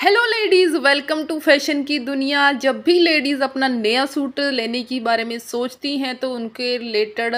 hello ladies welcome to fashion की दुनिया जब भी लेडीज़ अपना नया सूट लेने के बारे में सोचती हैं तो उनके रिलेटेड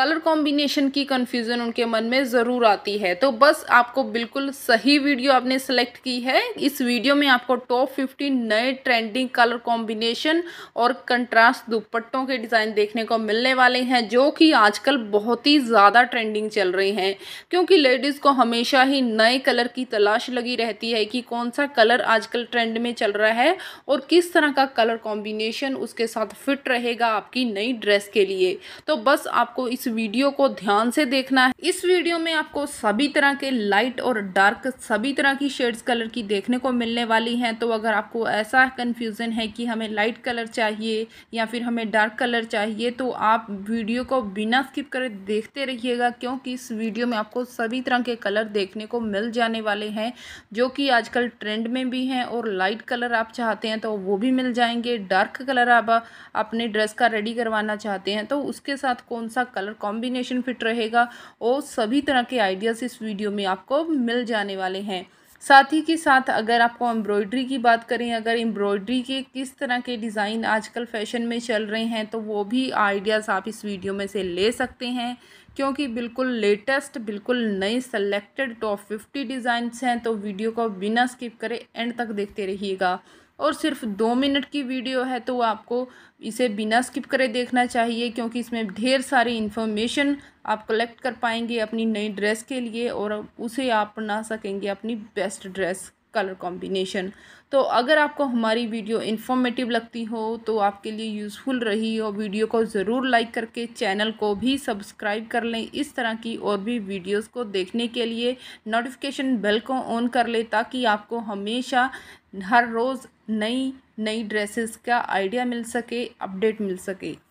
कलर कॉम्बिनेशन की कन्फ्यूज़न उनके मन में ज़रूर आती है तो बस आपको बिल्कुल सही वीडियो आपने सेलेक्ट की है इस वीडियो में आपको टॉप फिफ्टीन नए ट्रेंडिंग कलर कॉम्बिनेशन और कंट्रास्ट दुपट्टों के डिज़ाइन देखने को मिलने वाले हैं जो कि आजकल बहुत ही ज़्यादा ट्रेंडिंग चल रही हैं क्योंकि लेडीज़ को हमेशा ही नए कलर की तलाश लगी रहती है कि कौन सा कलर आजकल ट्रेंड में चल रहा है और किस तरह का कलर कॉम्बिनेशन उसके साथ फिट रहेगा आपकी नई ड्रेस के लिए तो बस आपको इस वीडियो को ध्यान से देखना है इस वीडियो में आपको सभी तरह के लाइट और डार्क सभी तरह की शेड्स कलर की देखने को मिलने वाली हैं तो अगर आपको ऐसा कन्फ्यूज़न है कि हमें लाइट कलर चाहिए या फिर हमें डार्क कलर चाहिए तो आप वीडियो को बिना स्किप करे देखते रहिएगा क्योंकि इस वीडियो में आपको सभी तरह के कलर देखने को मिल जाने वाले हैं जो कि आजकल ट्रेंड में भी हैं और लाइट कलर आप चाहते हैं तो वो भी मिल जाएंगे डार्क कलर आप अपने ड्रेस का रेडी करवाना चाहते हैं तो उसके साथ कौन सा कलर कलर कॉम्बिनेशन फिट रहेगा और सभी तरह के आइडियाज़ इस वीडियो में आपको मिल जाने वाले हैं साथ ही के साथ अगर आपको एम्ब्रॉयडरी की बात करें अगर एम्ब्रॉयडरी के किस तरह के डिज़ाइन आजकल फैशन में चल रहे हैं तो वो भी आइडियाज़ आप इस वीडियो में से ले सकते हैं क्योंकि बिल्कुल लेटेस्ट बिल्कुल नए सेलेक्टेड टॉप फिफ्टी डिज़ाइंस हैं तो वीडियो को बिना स्किप करें एंड तक देखते रहिएगा और सिर्फ दो मिनट की वीडियो है तो आपको इसे बिना स्किप करे देखना चाहिए क्योंकि इसमें ढेर सारी इन्फॉर्मेशन आप कलेक्ट कर पाएंगे अपनी नई ड्रेस के लिए और उसे आप बना सकेंगे अपनी बेस्ट ड्रेस कलर कॉम्बिनेशन तो अगर आपको हमारी वीडियो इन्फॉर्मेटिव लगती हो तो आपके लिए यूज़फुल रही हो वीडियो को ज़रूर लाइक करके चैनल को भी सब्सक्राइब कर लें इस तरह की और भी वीडियोस को देखने के लिए नोटिफिकेशन बेल को ऑन कर लें ताकि आपको हमेशा हर रोज़ नई नई ड्रेसेस का आइडिया मिल सके अपडेट मिल सके